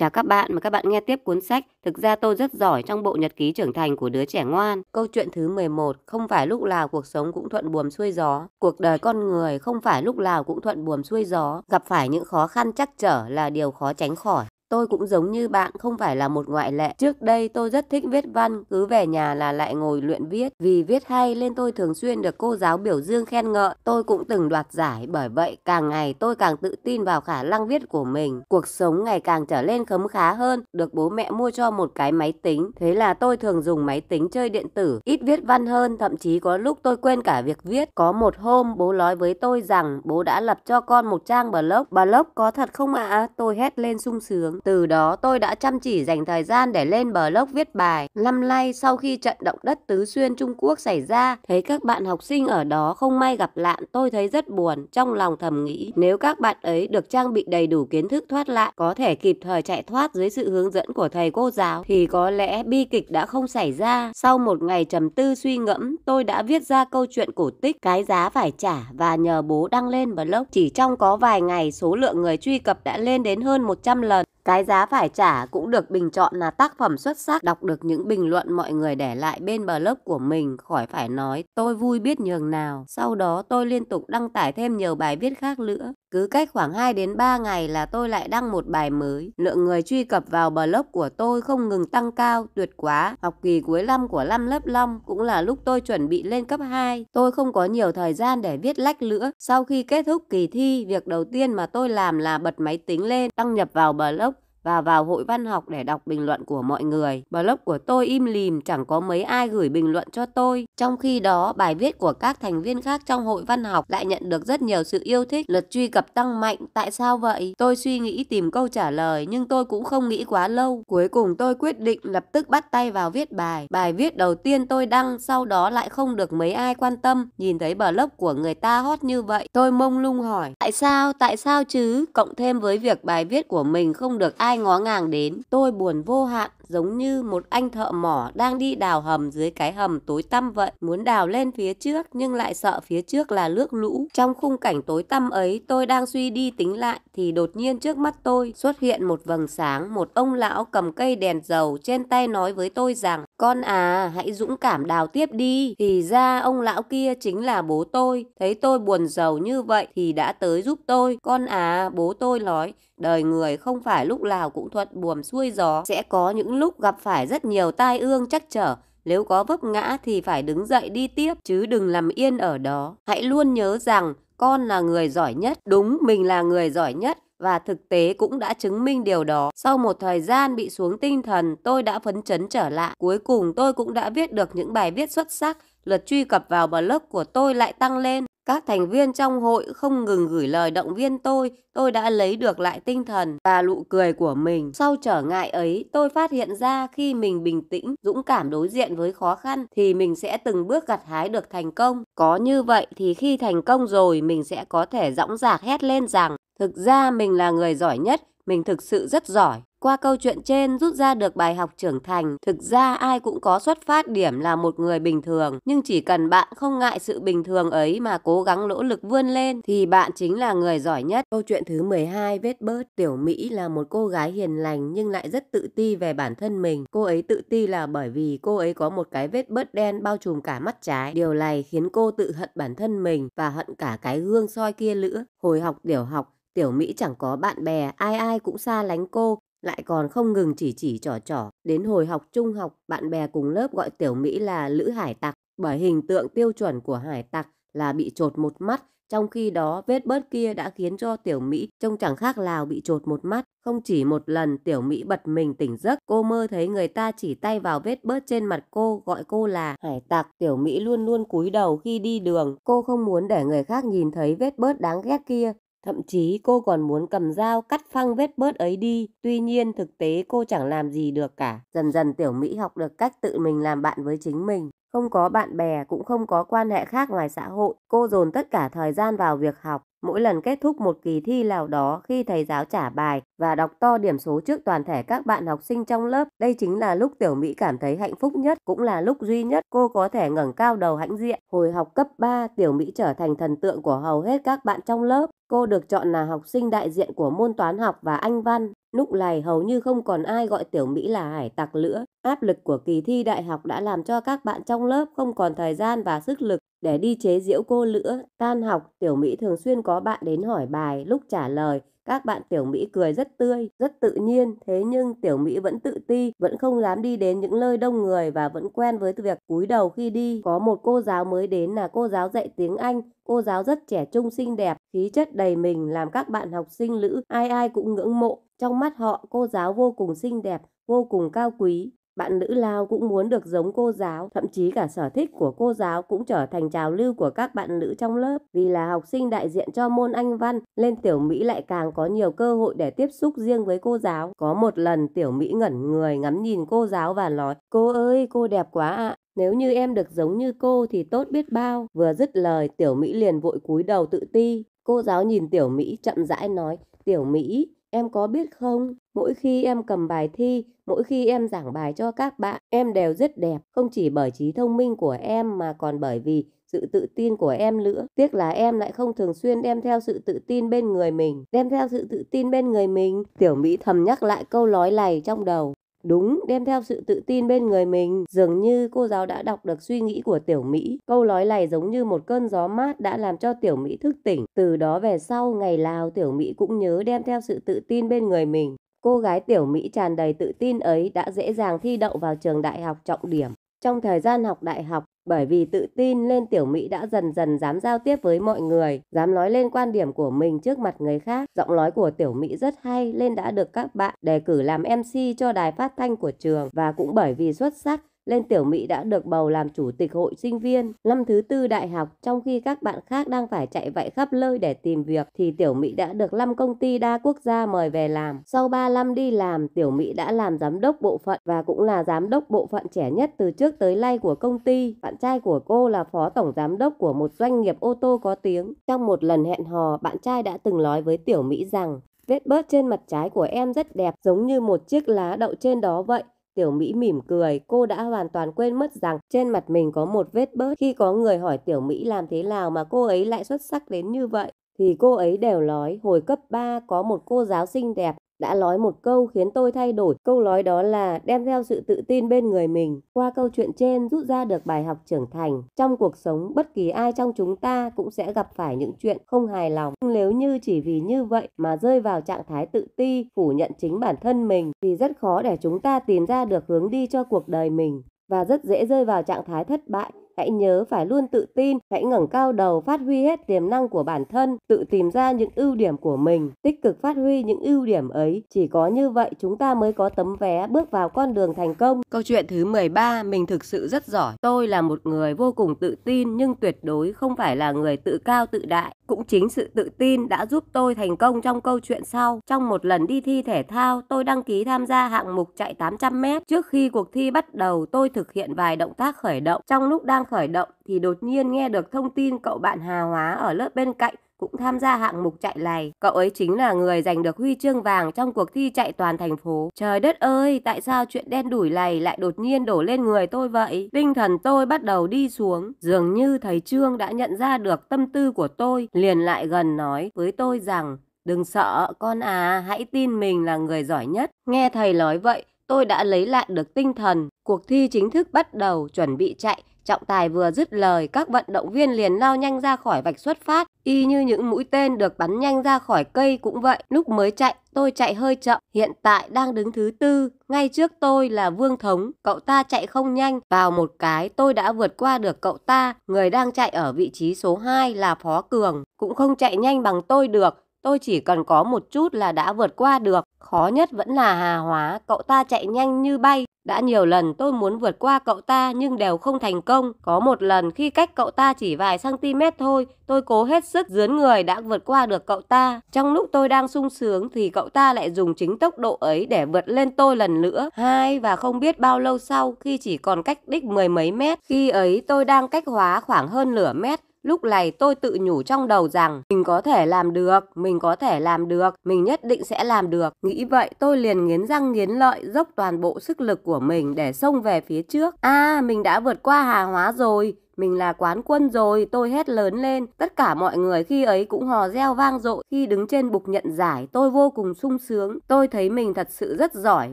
Chào các bạn mà các bạn nghe tiếp cuốn sách Thực ra tôi rất giỏi trong bộ nhật ký trưởng thành của đứa trẻ ngoan. Câu chuyện thứ 11 không phải lúc nào cuộc sống cũng thuận buồm xuôi gió. Cuộc đời con người không phải lúc nào cũng thuận buồm xuôi gió. Gặp phải những khó khăn chắc trở là điều khó tránh khỏi. Tôi cũng giống như bạn không phải là một ngoại lệ. Trước đây tôi rất thích viết văn, cứ về nhà là lại ngồi luyện viết. Vì viết hay nên tôi thường xuyên được cô giáo biểu dương khen ngợi. Tôi cũng từng đoạt giải, bởi vậy càng ngày tôi càng tự tin vào khả năng viết của mình. Cuộc sống ngày càng trở lên khấm khá hơn, được bố mẹ mua cho một cái máy tính. Thế là tôi thường dùng máy tính chơi điện tử, ít viết văn hơn, thậm chí có lúc tôi quên cả việc viết. Có một hôm bố nói với tôi rằng bố đã lập cho con một trang blog. Blog có thật không ạ? À? Tôi hét lên sung sướng. Từ đó tôi đã chăm chỉ dành thời gian để lên blog viết bài. Năm nay sau khi trận động đất Tứ Xuyên Trung Quốc xảy ra, thấy các bạn học sinh ở đó không may gặp nạn tôi thấy rất buồn, trong lòng thầm nghĩ nếu các bạn ấy được trang bị đầy đủ kiến thức thoát lại, có thể kịp thời chạy thoát dưới sự hướng dẫn của thầy cô giáo thì có lẽ bi kịch đã không xảy ra. Sau một ngày trầm tư suy ngẫm, tôi đã viết ra câu chuyện cổ tích Cái giá phải trả và nhờ bố đăng lên blog. Chỉ trong có vài ngày, số lượng người truy cập đã lên đến hơn 100 lần. Cái giá phải trả cũng được bình chọn là tác phẩm xuất sắc, đọc được những bình luận mọi người để lại bên blog của mình, khỏi phải nói tôi vui biết nhường nào. Sau đó tôi liên tục đăng tải thêm nhiều bài viết khác nữa. Cứ cách khoảng 2 đến 3 ngày là tôi lại đăng một bài mới. Lượng người truy cập vào blog của tôi không ngừng tăng cao, tuyệt quá. Học kỳ cuối năm của năm lớp long cũng là lúc tôi chuẩn bị lên cấp 2. Tôi không có nhiều thời gian để viết lách lữa. Sau khi kết thúc kỳ thi, việc đầu tiên mà tôi làm là bật máy tính lên, đăng nhập vào blog và vào hội văn học để đọc bình luận của mọi người. Blog của tôi im lìm, chẳng có mấy ai gửi bình luận cho tôi. Trong khi đó, bài viết của các thành viên khác trong hội văn học lại nhận được rất nhiều sự yêu thích, lượt truy cập tăng mạnh. Tại sao vậy? Tôi suy nghĩ tìm câu trả lời, nhưng tôi cũng không nghĩ quá lâu. Cuối cùng tôi quyết định lập tức bắt tay vào viết bài. Bài viết đầu tiên tôi đăng, sau đó lại không được mấy ai quan tâm. Nhìn thấy blog của người ta hot như vậy, tôi mông lung hỏi, tại sao, tại sao chứ? Cộng thêm với việc bài viết của mình không được ai ai ngó ngàng đến, tôi buồn vô hạn giống như một anh thợ mỏ đang đi đào hầm dưới cái hầm tối tăm vậy, muốn đào lên phía trước nhưng lại sợ phía trước là nước lũ. Trong khung cảnh tối tăm ấy, tôi đang suy đi tính lại thì đột nhiên trước mắt tôi xuất hiện một vầng sáng, một ông lão cầm cây đèn dầu trên tay nói với tôi rằng: "Con à, hãy dũng cảm đào tiếp đi." Thì ra ông lão kia chính là bố tôi, thấy tôi buồn giàu như vậy thì đã tới giúp tôi. "Con à," bố tôi nói, "đời người không phải lúc nào cũng thuận buồm xuôi gió, sẽ có những lúc gặp phải rất nhiều tai ương chắc trở, nếu có vấp ngã thì phải đứng dậy đi tiếp chứ đừng nằm yên ở đó. Hãy luôn nhớ rằng con là người giỏi nhất, đúng mình là người giỏi nhất và thực tế cũng đã chứng minh điều đó. Sau một thời gian bị xuống tinh thần, tôi đã phấn chấn trở lại. Cuối cùng tôi cũng đã viết được những bài viết xuất sắc, lượt truy cập vào blog của tôi lại tăng lên. Các thành viên trong hội không ngừng gửi lời động viên tôi, tôi đã lấy được lại tinh thần và nụ cười của mình. Sau trở ngại ấy, tôi phát hiện ra khi mình bình tĩnh, dũng cảm đối diện với khó khăn thì mình sẽ từng bước gặt hái được thành công. Có như vậy thì khi thành công rồi mình sẽ có thể dõng dạc hét lên rằng thực ra mình là người giỏi nhất, mình thực sự rất giỏi. Qua câu chuyện trên rút ra được bài học trưởng thành, thực ra ai cũng có xuất phát điểm là một người bình thường, nhưng chỉ cần bạn không ngại sự bình thường ấy mà cố gắng nỗ lực vươn lên thì bạn chính là người giỏi nhất. Câu chuyện thứ 12 vết bớt, Tiểu Mỹ là một cô gái hiền lành nhưng lại rất tự ti về bản thân mình. Cô ấy tự ti là bởi vì cô ấy có một cái vết bớt đen bao trùm cả mắt trái. Điều này khiến cô tự hận bản thân mình và hận cả cái gương soi kia nữa. Hồi học tiểu học, Tiểu Mỹ chẳng có bạn bè, ai ai cũng xa lánh cô, lại còn không ngừng chỉ chỉ trò trò Đến hồi học trung học, bạn bè cùng lớp gọi Tiểu Mỹ là Lữ Hải Tặc bởi hình tượng tiêu chuẩn của Hải Tặc là bị trột một mắt. Trong khi đó, vết bớt kia đã khiến cho Tiểu Mỹ trông chẳng khác nào bị trột một mắt. Không chỉ một lần, Tiểu Mỹ bật mình tỉnh giấc. Cô mơ thấy người ta chỉ tay vào vết bớt trên mặt cô, gọi cô là hải tặc. Tiểu Mỹ luôn luôn cúi đầu khi đi đường. Cô không muốn để người khác nhìn thấy vết bớt đáng ghét kia. Thậm chí cô còn muốn cầm dao cắt phăng vết bớt ấy đi, tuy nhiên thực tế cô chẳng làm gì được cả. Dần dần Tiểu Mỹ học được cách tự mình làm bạn với chính mình. Không có bạn bè, cũng không có quan hệ khác ngoài xã hội. Cô dồn tất cả thời gian vào việc học. Mỗi lần kết thúc một kỳ thi nào đó khi thầy giáo trả bài và đọc to điểm số trước toàn thể các bạn học sinh trong lớp, đây chính là lúc Tiểu Mỹ cảm thấy hạnh phúc nhất, cũng là lúc duy nhất cô có thể ngẩng cao đầu hãnh diện. Hồi học cấp 3, Tiểu Mỹ trở thành thần tượng của hầu hết các bạn trong lớp. Cô được chọn là học sinh đại diện của môn toán học và anh văn. Lúc này hầu như không còn ai gọi Tiểu Mỹ là hải tặc nữa. Áp lực của kỳ thi đại học đã làm cho các bạn trong lớp không còn thời gian và sức lực để đi chế giễu cô nữa. Tan học, Tiểu Mỹ thường xuyên có bạn đến hỏi bài, lúc trả lời, các bạn tiểu Mỹ cười rất tươi, rất tự nhiên, thế nhưng tiểu Mỹ vẫn tự ti, vẫn không dám đi đến những nơi đông người và vẫn quen với việc cúi đầu khi đi. Có một cô giáo mới đến là cô giáo dạy tiếng Anh, cô giáo rất trẻ trung xinh đẹp, khí chất đầy mình làm các bạn học sinh nữ ai ai cũng ngưỡng mộ. Trong mắt họ, cô giáo vô cùng xinh đẹp, vô cùng cao quý. Bạn nữ Lao cũng muốn được giống cô giáo, thậm chí cả sở thích của cô giáo cũng trở thành trào lưu của các bạn nữ trong lớp. Vì là học sinh đại diện cho môn Anh Văn, nên Tiểu Mỹ lại càng có nhiều cơ hội để tiếp xúc riêng với cô giáo. Có một lần Tiểu Mỹ ngẩn người ngắm nhìn cô giáo và nói, cô ơi, cô đẹp quá ạ. À. Nếu như em được giống như cô thì tốt biết bao. Vừa dứt lời, Tiểu Mỹ liền vội cúi đầu tự ti. Cô giáo nhìn Tiểu Mỹ chậm rãi nói, Tiểu Mỹ, Em có biết không, mỗi khi em cầm bài thi, mỗi khi em giảng bài cho các bạn, em đều rất đẹp, không chỉ bởi trí thông minh của em mà còn bởi vì sự tự tin của em nữa. Tiếc là em lại không thường xuyên đem theo sự tự tin bên người mình. Đem theo sự tự tin bên người mình, Tiểu Mỹ thầm nhắc lại câu nói này trong đầu. Đúng, đem theo sự tự tin bên người mình, dường như cô giáo đã đọc được suy nghĩ của Tiểu Mỹ. Câu nói này giống như một cơn gió mát đã làm cho Tiểu Mỹ thức tỉnh. Từ đó về sau, ngày nào Tiểu Mỹ cũng nhớ đem theo sự tự tin bên người mình. Cô gái Tiểu Mỹ tràn đầy tự tin ấy đã dễ dàng thi đậu vào trường đại học trọng điểm. Trong thời gian học đại học, bởi vì tự tin nên Tiểu Mỹ đã dần dần dám giao tiếp với mọi người, dám nói lên quan điểm của mình trước mặt người khác. Giọng nói của Tiểu Mỹ rất hay nên đã được các bạn đề cử làm MC cho đài phát thanh của trường và cũng bởi vì xuất sắc lên Tiểu Mỹ đã được bầu làm chủ tịch hội sinh viên. Năm thứ tư đại học, trong khi các bạn khác đang phải chạy vạy khắp nơi để tìm việc, thì Tiểu Mỹ đã được 5 công ty đa quốc gia mời về làm. Sau 3 năm đi làm, Tiểu Mỹ đã làm giám đốc bộ phận và cũng là giám đốc bộ phận trẻ nhất từ trước tới nay của công ty. Bạn trai của cô là phó tổng giám đốc của một doanh nghiệp ô tô có tiếng. Trong một lần hẹn hò, bạn trai đã từng nói với Tiểu Mỹ rằng Vết bớt trên mặt trái của em rất đẹp giống như một chiếc lá đậu trên đó vậy. Tiểu Mỹ mỉm cười, cô đã hoàn toàn quên mất rằng trên mặt mình có một vết bớt. Khi có người hỏi Tiểu Mỹ làm thế nào mà cô ấy lại xuất sắc đến như vậy, thì cô ấy đều nói hồi cấp 3 có một cô giáo xinh đẹp đã nói một câu khiến tôi thay đổi. Câu nói đó là đem theo sự tự tin bên người mình. Qua câu chuyện trên rút ra được bài học trưởng thành. Trong cuộc sống, bất kỳ ai trong chúng ta cũng sẽ gặp phải những chuyện không hài lòng. Nhưng nếu như chỉ vì như vậy mà rơi vào trạng thái tự ti, phủ nhận chính bản thân mình thì rất khó để chúng ta tìm ra được hướng đi cho cuộc đời mình và rất dễ rơi vào trạng thái thất bại Hãy nhớ phải luôn tự tin, hãy ngẩng cao đầu phát huy hết tiềm năng của bản thân, tự tìm ra những ưu điểm của mình, tích cực phát huy những ưu điểm ấy. Chỉ có như vậy chúng ta mới có tấm vé bước vào con đường thành công. Câu chuyện thứ 13, mình thực sự rất giỏi. Tôi là một người vô cùng tự tin nhưng tuyệt đối không phải là người tự cao tự đại. Cũng chính sự tự tin đã giúp tôi thành công trong câu chuyện sau. Trong một lần đi thi thể thao, tôi đăng ký tham gia hạng mục chạy 800m. Trước khi cuộc thi bắt đầu, tôi thực hiện vài động tác khởi động. Trong lúc đang khởi động thì đột nhiên nghe được thông tin cậu bạn Hà Hóa ở lớp bên cạnh cũng tham gia hạng mục chạy này. Cậu ấy chính là người giành được huy chương vàng trong cuộc thi chạy toàn thành phố. Trời đất ơi, tại sao chuyện đen đủi này lại đột nhiên đổ lên người tôi vậy? Tinh thần tôi bắt đầu đi xuống. Dường như thầy Trương đã nhận ra được tâm tư của tôi, liền lại gần nói với tôi rằng Đừng sợ, con à, hãy tin mình là người giỏi nhất. Nghe thầy nói vậy, tôi đã lấy lại được tinh thần. Cuộc thi chính thức bắt đầu, chuẩn bị chạy Trọng tài vừa dứt lời, các vận động viên liền lao nhanh ra khỏi vạch xuất phát, y như những mũi tên được bắn nhanh ra khỏi cây cũng vậy. Lúc mới chạy, tôi chạy hơi chậm, hiện tại đang đứng thứ tư, ngay trước tôi là Vương Thống, cậu ta chạy không nhanh, vào một cái tôi đã vượt qua được cậu ta, người đang chạy ở vị trí số 2 là Phó Cường, cũng không chạy nhanh bằng tôi được, tôi chỉ cần có một chút là đã vượt qua được. Khó nhất vẫn là Hà Hóa, cậu ta chạy nhanh như bay. Đã nhiều lần tôi muốn vượt qua cậu ta nhưng đều không thành công. Có một lần khi cách cậu ta chỉ vài cm thôi, tôi cố hết sức dướn người đã vượt qua được cậu ta. Trong lúc tôi đang sung sướng thì cậu ta lại dùng chính tốc độ ấy để vượt lên tôi lần nữa. Hai và không biết bao lâu sau khi chỉ còn cách đích mười mấy mét. Khi ấy tôi đang cách hóa khoảng hơn nửa mét Lúc này tôi tự nhủ trong đầu rằng mình có thể làm được, mình có thể làm được, mình nhất định sẽ làm được. Nghĩ vậy tôi liền nghiến răng nghiến lợi dốc toàn bộ sức lực của mình để xông về phía trước. À, mình đã vượt qua Hà Hóa rồi, mình là quán quân rồi, tôi hét lớn lên. Tất cả mọi người khi ấy cũng hò reo vang dội. Khi đứng trên bục nhận giải, tôi vô cùng sung sướng. Tôi thấy mình thật sự rất giỏi,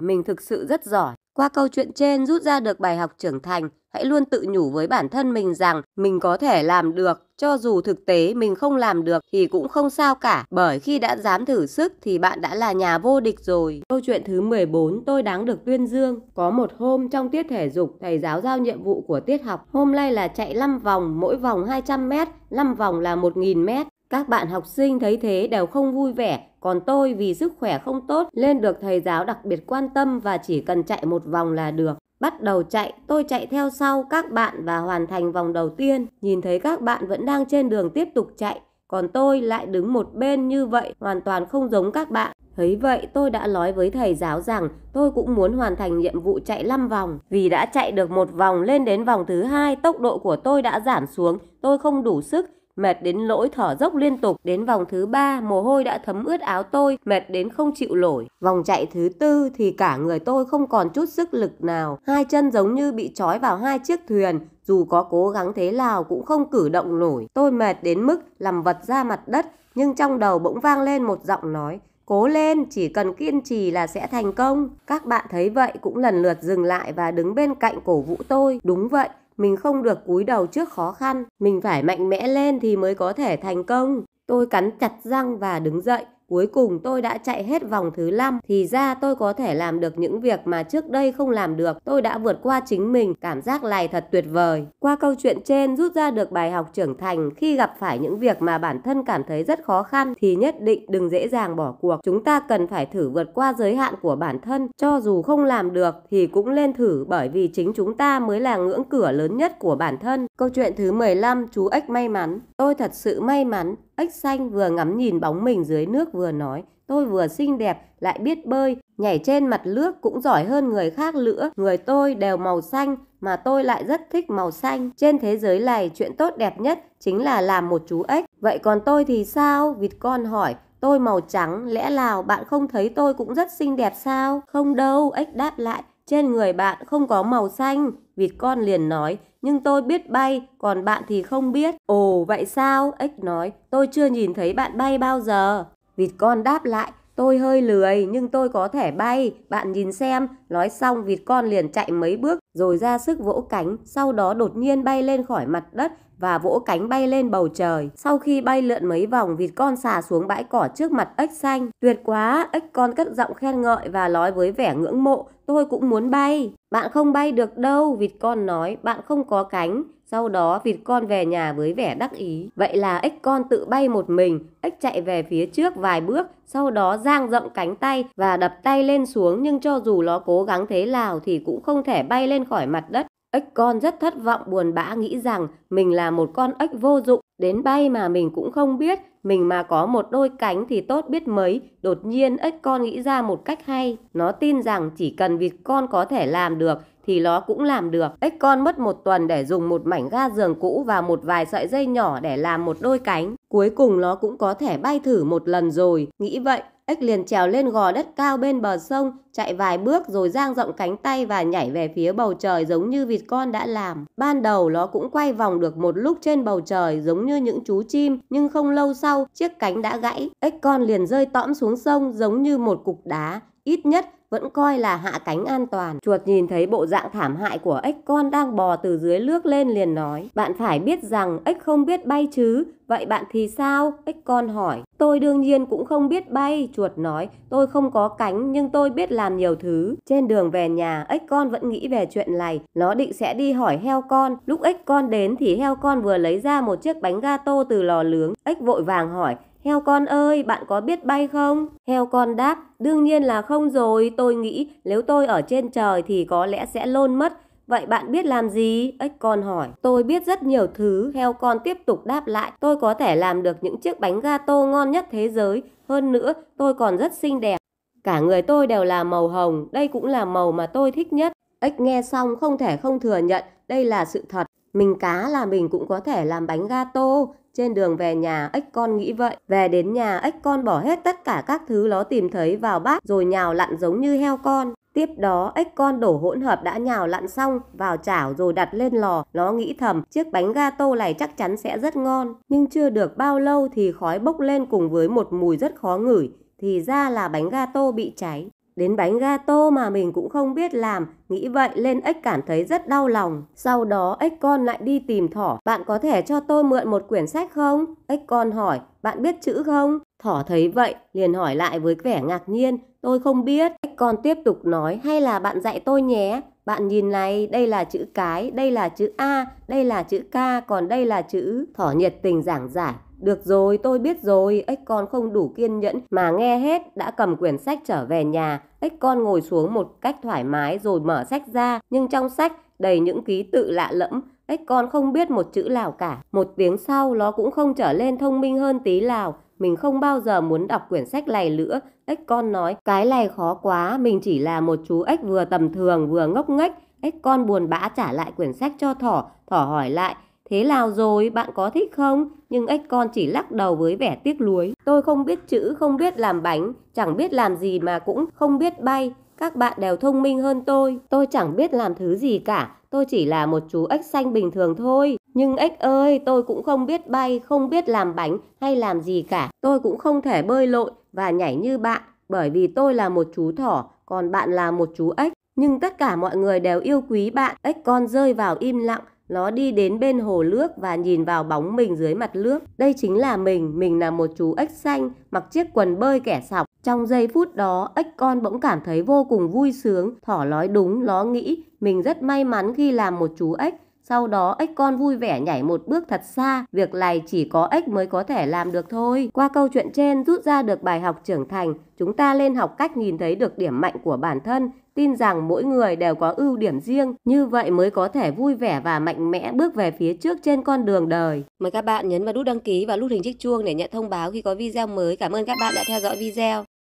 mình thực sự rất giỏi. Qua câu chuyện trên rút ra được bài học trưởng thành, hãy luôn tự nhủ với bản thân mình rằng mình có thể làm được cho dù thực tế mình không làm được thì cũng không sao cả, bởi khi đã dám thử sức thì bạn đã là nhà vô địch rồi. Câu chuyện thứ 14 tôi đáng được tuyên dương. Có một hôm trong tiết thể dục, thầy giáo giao nhiệm vụ của tiết học. Hôm nay là chạy 5 vòng, mỗi vòng 200 mét, 5 vòng là 1000 mét. Các bạn học sinh thấy thế đều không vui vẻ, còn tôi vì sức khỏe không tốt nên được thầy giáo đặc biệt quan tâm và chỉ cần chạy một vòng là được bắt đầu chạy, tôi chạy theo sau các bạn và hoàn thành vòng đầu tiên. Nhìn thấy các bạn vẫn đang trên đường tiếp tục chạy, còn tôi lại đứng một bên như vậy, hoàn toàn không giống các bạn. Thấy vậy tôi đã nói với thầy giáo rằng tôi cũng muốn hoàn thành nhiệm vụ chạy 5 vòng. Vì đã chạy được một vòng lên đến vòng thứ hai, tốc độ của tôi đã giảm xuống, tôi không đủ sức Mệt đến lỗi thở dốc liên tục, đến vòng thứ ba mồ hôi đã thấm ướt áo tôi, mệt đến không chịu nổi. Vòng chạy thứ tư thì cả người tôi không còn chút sức lực nào, hai chân giống như bị trói vào hai chiếc thuyền, dù có cố gắng thế nào cũng không cử động nổi. Tôi mệt đến mức làm vật ra mặt đất, nhưng trong đầu bỗng vang lên một giọng nói, Cố lên, chỉ cần kiên trì là sẽ thành công. Các bạn thấy vậy cũng lần lượt dừng lại và đứng bên cạnh cổ vũ tôi. Đúng vậy, mình không được cúi đầu trước khó khăn, mình phải mạnh mẽ lên thì mới có thể thành công. Tôi cắn chặt răng và đứng dậy, Cuối cùng tôi đã chạy hết vòng thứ năm thì ra tôi có thể làm được những việc mà trước đây không làm được. Tôi đã vượt qua chính mình, cảm giác này thật tuyệt vời. Qua câu chuyện trên rút ra được bài học trưởng thành khi gặp phải những việc mà bản thân cảm thấy rất khó khăn thì nhất định đừng dễ dàng bỏ cuộc. Chúng ta cần phải thử vượt qua giới hạn của bản thân, cho dù không làm được thì cũng lên thử bởi vì chính chúng ta mới là ngưỡng cửa lớn nhất của bản thân. Câu chuyện thứ 15, chú ếch may mắn. Tôi thật sự may mắn Ếch xanh vừa ngắm nhìn bóng mình dưới nước vừa nói, tôi vừa xinh đẹp, lại biết bơi, nhảy trên mặt nước cũng giỏi hơn người khác nữa. Người tôi đều màu xanh, mà tôi lại rất thích màu xanh. Trên thế giới này, chuyện tốt đẹp nhất chính là làm một chú ếch. Vậy còn tôi thì sao? Vịt con hỏi, tôi màu trắng, lẽ nào bạn không thấy tôi cũng rất xinh đẹp sao? Không đâu, ếch đáp lại, trên người bạn không có màu xanh, Vịt con liền nói, nhưng tôi biết bay, còn bạn thì không biết. Ồ, vậy sao? Ếch nói, tôi chưa nhìn thấy bạn bay bao giờ. Vịt con đáp lại, tôi hơi lười nhưng tôi có thể bay, bạn nhìn xem. Nói xong vịt con liền chạy mấy bước rồi ra sức vỗ cánh, sau đó đột nhiên bay lên khỏi mặt đất và vỗ cánh bay lên bầu trời. Sau khi bay lượn mấy vòng, vịt con xà xuống bãi cỏ trước mặt ếch xanh. Tuyệt quá, ếch con cất giọng khen ngợi và nói với vẻ ngưỡng mộ, tôi cũng muốn bay. Bạn không bay được đâu, vịt con nói, bạn không có cánh. Sau đó vịt con về nhà với vẻ đắc ý. Vậy là ếch con tự bay một mình, ếch chạy về phía trước vài bước, sau đó giang rộng cánh tay và đập tay lên xuống nhưng cho dù nó cố gắng thế nào thì cũng không thể bay lên khỏi mặt đất. Ếch con rất thất vọng buồn bã nghĩ rằng mình là một con ếch vô dụng, đến bay mà mình cũng không biết, mình mà có một đôi cánh thì tốt biết mấy. Đột nhiên ếch con nghĩ ra một cách hay, nó tin rằng chỉ cần vịt con có thể làm được thì nó cũng làm được. Ếch con mất một tuần để dùng một mảnh ga giường cũ và một vài sợi dây nhỏ để làm một đôi cánh. Cuối cùng nó cũng có thể bay thử một lần rồi. Nghĩ vậy, Ếch liền trèo lên gò đất cao bên bờ sông, chạy vài bước rồi giang rộng cánh tay và nhảy về phía bầu trời giống như vịt con đã làm. Ban đầu nó cũng quay vòng được một lúc trên bầu trời giống như những chú chim, nhưng không lâu sau chiếc cánh đã gãy. Ếch con liền rơi tõm xuống sông giống như một cục đá, ít nhất vẫn coi là hạ cánh an toàn. Chuột nhìn thấy bộ dạng thảm hại của ếch con đang bò từ dưới nước lên liền nói. Bạn phải biết rằng ếch không biết bay chứ, vậy bạn thì sao? Ếch con hỏi. Tôi đương nhiên cũng không biết bay, chuột nói. Tôi không có cánh nhưng tôi biết làm nhiều thứ. Trên đường về nhà, ếch con vẫn nghĩ về chuyện này. Nó định sẽ đi hỏi heo con. Lúc ếch con đến thì heo con vừa lấy ra một chiếc bánh gato từ lò lướng. Ếch vội vàng hỏi, Heo con ơi, bạn có biết bay không? Heo con đáp, đương nhiên là không rồi, tôi nghĩ nếu tôi ở trên trời thì có lẽ sẽ lôn mất. Vậy bạn biết làm gì? Ếch con hỏi. Tôi biết rất nhiều thứ, heo con tiếp tục đáp lại. Tôi có thể làm được những chiếc bánh gato ngon nhất thế giới. Hơn nữa, tôi còn rất xinh đẹp. Cả người tôi đều là màu hồng, đây cũng là màu mà tôi thích nhất. Ếch nghe xong không thể không thừa nhận, đây là sự thật. Mình cá là mình cũng có thể làm bánh gato, trên đường về nhà, ếch con nghĩ vậy. Về đến nhà, ếch con bỏ hết tất cả các thứ nó tìm thấy vào bát rồi nhào lặn giống như heo con. Tiếp đó, ếch con đổ hỗn hợp đã nhào lặn xong vào chảo rồi đặt lên lò. Nó nghĩ thầm, chiếc bánh gato này chắc chắn sẽ rất ngon. Nhưng chưa được bao lâu thì khói bốc lên cùng với một mùi rất khó ngửi. Thì ra là bánh gato bị cháy. Đến bánh gato mà mình cũng không biết làm, nghĩ vậy lên ếch cảm thấy rất đau lòng. Sau đó ếch con lại đi tìm thỏ, bạn có thể cho tôi mượn một quyển sách không? Ếch con hỏi, bạn biết chữ không? Thỏ thấy vậy, liền hỏi lại với vẻ ngạc nhiên, tôi không biết. Ếch con tiếp tục nói, hay là bạn dạy tôi nhé? Bạn nhìn này, đây là chữ cái, đây là chữ A, đây là chữ K, còn đây là chữ... Thỏ nhiệt tình giảng giải, được rồi, tôi biết rồi, ếch con không đủ kiên nhẫn mà nghe hết đã cầm quyển sách trở về nhà. Ếch con ngồi xuống một cách thoải mái rồi mở sách ra, nhưng trong sách đầy những ký tự lạ lẫm. Ếch con không biết một chữ nào cả. Một tiếng sau nó cũng không trở lên thông minh hơn tí nào. Mình không bao giờ muốn đọc quyển sách này nữa. Ếch con nói, cái này khó quá, mình chỉ là một chú ếch vừa tầm thường vừa ngốc nghếch. Ếch con buồn bã trả lại quyển sách cho thỏ, thỏ hỏi lại, Thế nào rồi, bạn có thích không? Nhưng ếch con chỉ lắc đầu với vẻ tiếc nuối. Tôi không biết chữ, không biết làm bánh, chẳng biết làm gì mà cũng không biết bay. Các bạn đều thông minh hơn tôi. Tôi chẳng biết làm thứ gì cả, tôi chỉ là một chú ếch xanh bình thường thôi. Nhưng ếch ơi, tôi cũng không biết bay, không biết làm bánh hay làm gì cả. Tôi cũng không thể bơi lội và nhảy như bạn, bởi vì tôi là một chú thỏ, còn bạn là một chú ếch. Nhưng tất cả mọi người đều yêu quý bạn, ếch con rơi vào im lặng nó đi đến bên hồ nước và nhìn vào bóng mình dưới mặt nước. Đây chính là mình, mình là một chú ếch xanh, mặc chiếc quần bơi kẻ sọc. Trong giây phút đó, ếch con bỗng cảm thấy vô cùng vui sướng. Thỏ nói đúng, nó nghĩ mình rất may mắn khi làm một chú ếch. Sau đó ếch con vui vẻ nhảy một bước thật xa, việc này chỉ có ếch mới có thể làm được thôi. Qua câu chuyện trên rút ra được bài học trưởng thành, chúng ta nên học cách nhìn thấy được điểm mạnh của bản thân, tin rằng mỗi người đều có ưu điểm riêng, như vậy mới có thể vui vẻ và mạnh mẽ bước về phía trước trên con đường đời. Mời các bạn nhấn vào nút đăng ký và nút hình chiếc chuông để nhận thông báo khi có video mới. Cảm ơn các bạn đã theo dõi video.